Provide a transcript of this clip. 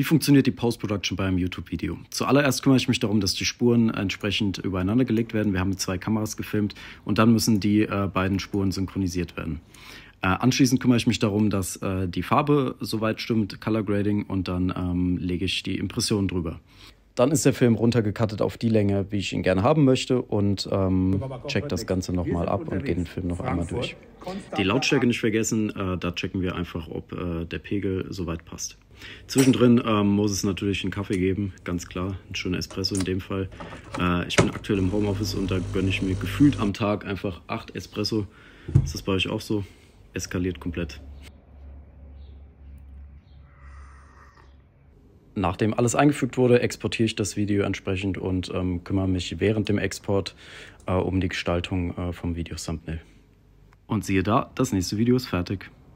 Wie funktioniert die Post-Production bei einem YouTube-Video? Zuallererst kümmere ich mich darum, dass die Spuren entsprechend übereinander gelegt werden. Wir haben zwei Kameras gefilmt und dann müssen die äh, beiden Spuren synchronisiert werden. Äh, anschließend kümmere ich mich darum, dass äh, die Farbe soweit stimmt, Color Grading und dann ähm, lege ich die Impression drüber. Dann ist der Film runtergekattet auf die Länge, wie ich ihn gerne haben möchte und ähm, checkt das Ganze nochmal ab und gehe den Film noch einmal durch. Die Lautstärke nicht vergessen, äh, da checken wir einfach, ob äh, der Pegel soweit passt. Zwischendrin ähm, muss es natürlich einen Kaffee geben, ganz klar, ein schöner Espresso in dem Fall. Äh, ich bin aktuell im Homeoffice und da gönne ich mir gefühlt am Tag einfach acht Espresso. Ist das bei euch auch so? Eskaliert komplett. Nachdem alles eingefügt wurde, exportiere ich das Video entsprechend und ähm, kümmere mich während dem Export äh, um die Gestaltung äh, vom Video-Thumbnail. Und siehe da, das nächste Video ist fertig.